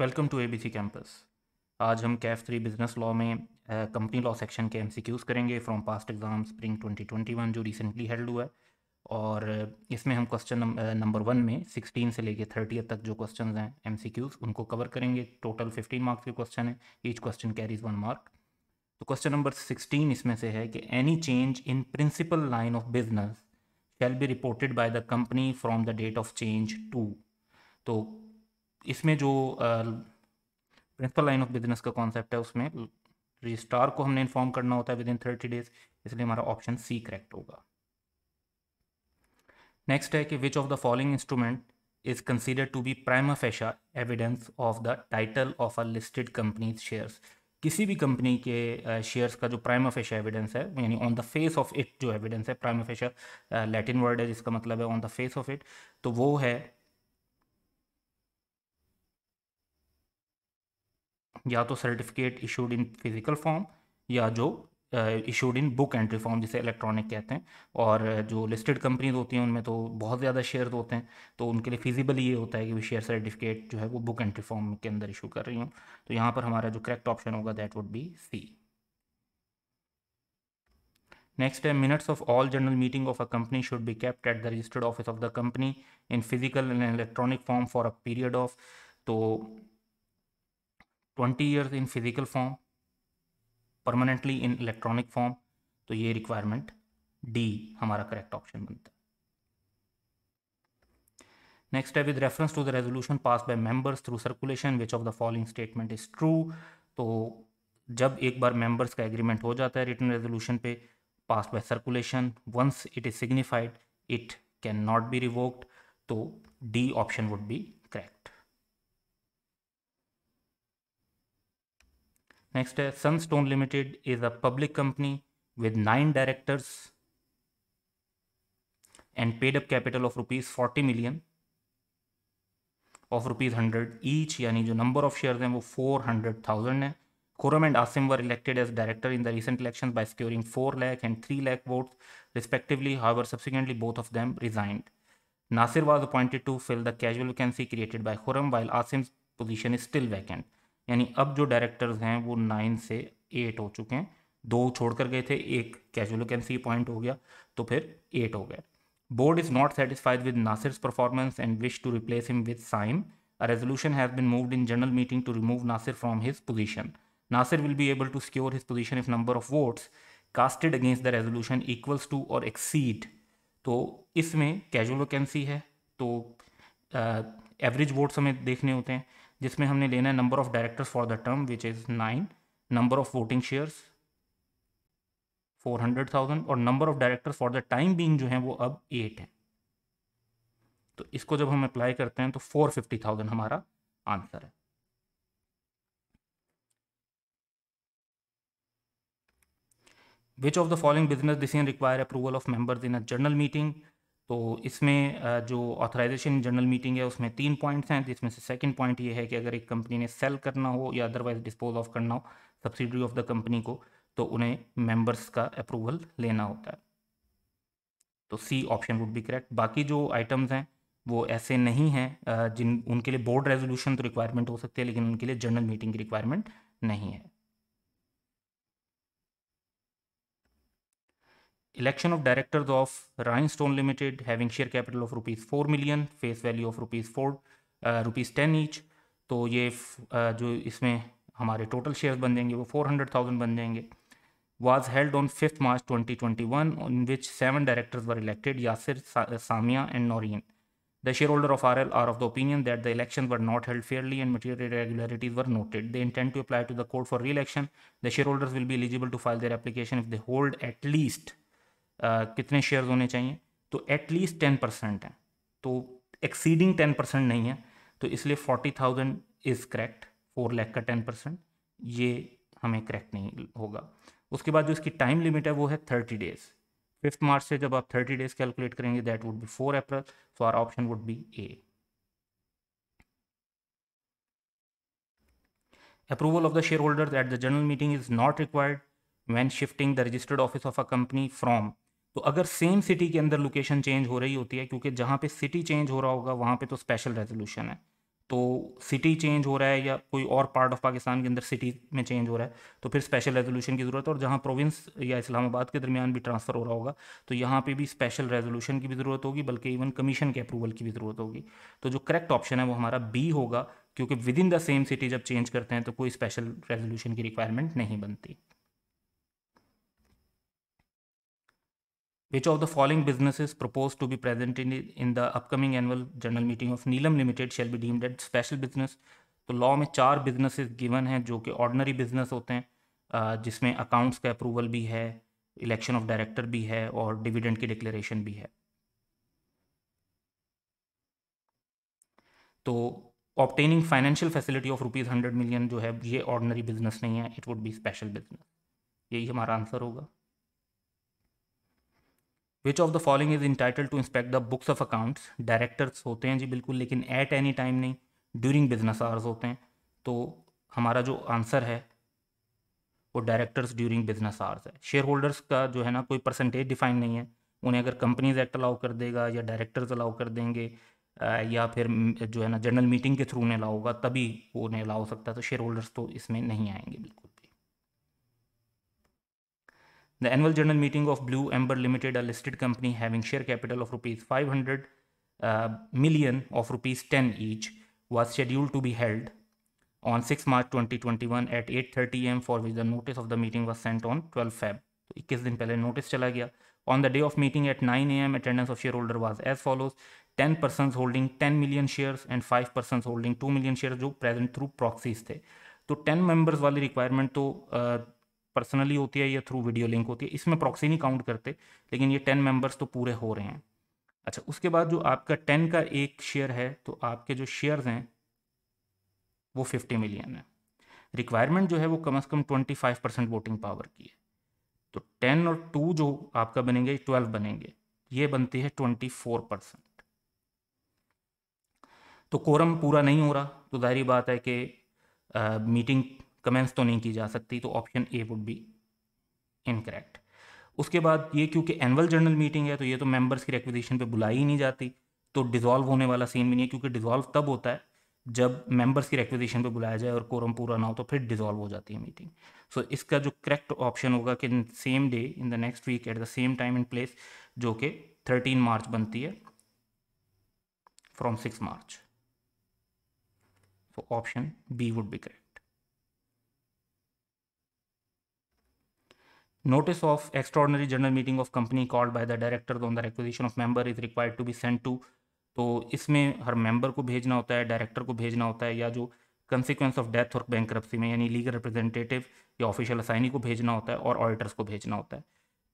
Welcome to ABC campus आज हम CAF three business law में कंपनी लॉ सेक्शन के एमसीक्यूज़ करेंगे फ्रॉम पास्ट एग्जाम स्प्रिंग 2021 जो रिसेंटली हेल्ड हुआ है और इसमें हम क्वेश्चन नंबर वन में 16 से लेके 30 तक जो क्वेश्चन हैं क्यूज़ उनको कवर करेंगे टोटल फिफ्टीन मार्क्स के क्वेश्चन है each question carries one mark तो क्वेश्चन नंबर सिक्सटीन इसमें से है कि any change in principal line of business shall be reported by the company from the date of change to तो इसमें जो प्रिंसिपल लाइन ऑफ बिजनेस का concept है उसमें रजिस्ट्रार को हमने इन्फॉर्म करना होता है विद इन थर्टी डेज इसलिए हमारा ऑप्शन सी करेक्ट होगा नेक्स्ट है कि which of the following instrument is consider to be prima facie evidence of the title of a listed companies shares किसी भी कंपनी के शेयर्स का जो प्राइम फैशा एविडेंस है यानी on the face of it जो एविडेंस है prima facie Latin word है जिसका मतलब है on the face of it तो वो है या तो certificate issued in physical form या जो issued in book entry form जिसे इलेक्ट्रॉनिक कहते हैं और uh, जो लिस्टेड कंपनीज होती हैं उनमें तो बहुत ज़्यादा शेयर होते हैं तो उनके लिए फिजिबल ये होता है कि वो शेयर सर्टिफिकेट जो है वो बुक एंट्री फॉर्म के अंदर इशू कर रही हूँ तो यहाँ पर हमारा जो करेक्ट ऑप्शन होगा that would be C next है minutes of all general meeting of a company should be kept at the registered office of the company in physical and electronic form for a period of तो twenty years in physical form permanently in electronic form तो ये requirement D हमारा correct option बनता है next है with reference to the resolution pass by members through circulation which of the following statement is true तो जब एक बार members का एग्रीमेंट हो जाता है रिटर्न रेजोल्यूशन पे pass by circulation once it is signified it can not be revoked तो D option would be correct Next, uh, Sunstone Limited is a public company with nine directors and paid up capital of rupees 40 million of rupees 100 each यानी the number of shares हैं 400,000 है Khurram and Asim were elected as director in the recent elections by securing 4 lakh and 3 lakh votes respectively however subsequently both of them resigned Nasir was appointed to fill the casual vacancy created by Khurram while Asim's position is still vacant यानी अब जो directors हैं वो nine से eight हो चुके हैं दो छोड़कर गए थे एक कैजुअल कैंसी पॉइंट हो गया तो फिर एट हो गए board is not satisfied with Nasir performance and wish to replace him with Saim a resolution has been moved in general meeting to remove Nasir from his position Nasir will be able to secure his position if number of votes casted against the resolution equals to और exceed तो इसमें casual vacancy है तो average uh, votes हमें देखने होते हैं जिसमें हमने लेना है number of directors for the term which is nine number of voting shares four hundred thousand और number of directors for the time being जो है वो अब एट है तो इसको जब हम अप्लाई करते हैं तो फोर फिफ्टी थाउजेंड हमारा आंसर है which of the following business decision require approval of members in a general meeting तो इसमें जो ऑथराइजेशन जनरल मीटिंग है उसमें तीन पॉइंट्स हैं जिसमें से सेकंड पॉइंट ये है कि अगर एक कंपनी ने सेल करना हो या अदरवाइज डिस्पोज ऑफ करना हो सब्सिडरी ऑफ द कंपनी को तो उन्हें मेंबर्स का अप्रूवल लेना होता है तो C option would be correct बाकी जो आइटम्स हैं वो ऐसे नहीं हैं जिन उनके लिए बोर्ड रेजोल्यूशन तो रिक्वायरमेंट हो सकती है लेकिन उनके लिए जनरल मीटिंग की रिक्वायरमेंट नहीं है election of directors of rhinestone limited having share capital of rupees four million face value of rupees four rupees ten each तो ये uh, जो इसमें हमारे टोटल शेयर बन जाएंगे वो फोर हंड्रेड थाउजेंड बन जाएंगे was held on fifth March twenty twenty one which seven directors were elected Yasir Samia and Noreen the shareholder of R L R of the opinion that the election were not held fairly and material regularities were noted the intent to apply to the court for reelection the shareholders will be eligible to file their application if they hold at least कितने shares होने चाहिए तो at least ten percent हैं तो exceeding ten percent नहीं है तो इसलिए forty thousand is correct four lakh का टेन परसेंट ये हमें करेक्ट नहीं होगा उसके बाद जो इसकी टाइम लिमिट है वो है थर्टी डेज़ फिफ्थ मार्च से जब आप थर्टी डेज़ कैलकुलेट करेंगे that would be four April so our option would be A approval of the shareholders at the general meeting is not required when shifting the registered office of a company from तो अगर same city के अंदर location change हो रही होती है क्योंकि जहाँ पे सिटी चेंज हो रहा होगा वहाँ पे तो स्पेशल रेजोल्यूशन है तो सिटी चेंज हो रहा है या कोई और पार्ट ऑफ पाकिस्तान के अंदर सिटी में चेंज हो रहा है तो फिर स्पेशल रेजोल्यूशन की ज़रूरत है और जहाँ प्रोविंस या इस्लामाबाद के दरमियान भी ट्रांसफ़र हो रहा होगा तो यहाँ पे भी स्पेशल रेजोल्यूशन की भी ज़रूरत होगी बल्कि इवन कमीशन के अप्रूवल की भी ज़रूरत होगी तो जो करेक्ट ऑप्शन है वो हमारा बी होगा क्योंकि within the same city जब चेंज करते हैं तो कोई स्पेशल रेजोल्यूशन की रिक्वायरमेंट नहीं बनती Which of the following businesses proposed to be present in, in the upcoming annual general meeting of Neelam Limited shall be deemed as special business? तो law में चार बिजनेसेस गिवन हैं जो कि ordinary business होते हैं जिसमें अकाउंट्स का अप्रूवल भी है इलेक्शन ऑफ डायरेक्टर भी है और डिविडेंड की डिक्लेरेशन भी है तो obtaining financial facility of rupees hundred million जो है ये ऑर्डनरी बिजनेस नहीं है it would be special business यही हमारा आंसर होगा which of the following is entitled to inspect the books of accounts directors होते हैं जी बिल्कुल लेकिन एट एनी टाइम नहीं ड्यूरिंग बिजनेस आवर्स होते हैं तो हमारा जो आंसर है वो डायरेक्टर्स ड्यूरिंग बिजनेस आवर्स है शेयर होल्डर्स का जो है ना कोई परसेंटेज डिफाइन नहीं है उन्हें अगर कंपनीज एक्ट अलाउ कर देगा या डायरेक्टर्स अलाउ कर देंगे या फिर जो है ना जनरल मीटिंग के थ्रू उन्हें अलाउ होगा तभी वो उन्हें अलाउ सकता है तो शेयर होल्डर्स तो इसमें नहीं आएंगे बिल्कुल The annual general meeting of Blue Amber Limited, a listed company having share capital of rupees 500 uh, million of rupees 10 each, was scheduled to be held on 6 March 2021 at 8:30 a.m. for which the notice of the meeting was sent on 12 Feb. So, 21 din pehle notice chala gaya. On the day of meeting at 9 a.m., attendance of shareholder was as follows: 10 persons holding 10 million shares and 5 persons holding 2 million shares, who present through proxies So, 10 members' requirement to personally होती है या through video link होती है इसमें proxy नहीं count करते लेकिन ये टेन मेंबर्स तो पूरे हो रहे हैं अच्छा उसके बाद जो आपका टेन का एक शेयर है तो आपके जो शेयर्स हैं वो फिफ्टी मिलियन है रिक्वायरमेंट जो है वो कम से कम twenty five percent voting power की है तो टेन और टू जो आपका बनेंगे ट्वेल्व बनेंगे ये बनती है ट्वेंटी फोर परसेंट तो कोरम पूरा नहीं हो रहा तो जाहिर बात है कि मीटिंग कमेंट्स तो नहीं की जा सकती तो option A would be incorrect उसके बाद ये क्योंकि एनुअल जनरल मीटिंग है तो ये तो मेंबर्स की रिक्विजिशन पे बुलाई ही नहीं जाती तो डिज़ोल्व होने वाला सीन भी नहीं है क्योंकि डिज़ोल्व तब होता है जब मेंबर्स की रिक्विजिशन पे बुलाया जाए और कोरम पूरा ना हो तो फिर डिज़ोल्व हो जाती है मीटिंग सो so, इसका जो करेक्ट ऑप्शन होगा कि same day in the next week at the same time in place जो कि थर्टीन मार्च बनती है from six March so option B would be correct notice of extraordinary general meeting of company called by the director on the requisition of member is required to be send to तो इसमें हर member को भेजना होता है director को भेजना होता है या जो कंसिक्वेंस ऑफ डेथ और बैंक में यानी लीगल रिप्रेजेंटेटिव या ऑफिशियल असाइनी को भेजना होता है और ऑडिटर्स को भेजना होता है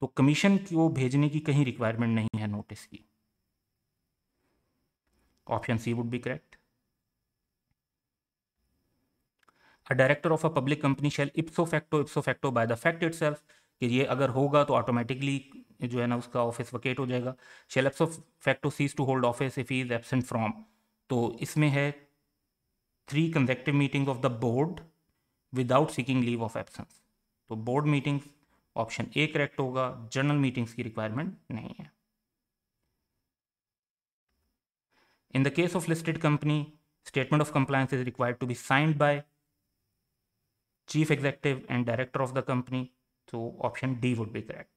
तो कमीशन को भेजने की कहीं रिक्वायरमेंट नहीं है नोटिस की option C would be correct a director of a public company shall ipso facto ipso facto by the fact itself कि ये अगर होगा तो ऑटोमेटिकली जो है ना उसका ऑफिस वकेट हो जाएगा shall of facto cease to hold office if is absent from तो इसमें है three consecutive meeting of the board without seeking leave of absence तो board meeting option A correct होगा जनरल मीटिंग्स की requirement नहीं है in the case of listed company statement of compliance is required to be signed by chief executive and director of the company So option D would be correct.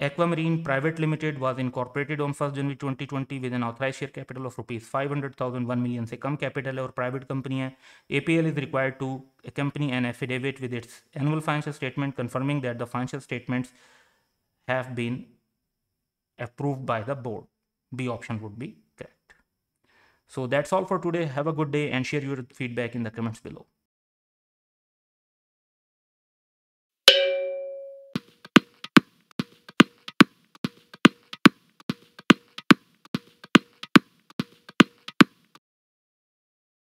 Aquamarine Private Limited was incorporated on 1st January 2020 with an authorized share capital of rupees 500,000 1 million से कम capital है private company. APL is required to accompany an affidavit with its annual financial statement confirming that the financial statements have been approved by the board. B option would be correct. So that's all for today. Have a good day and share your feedback in the comments below.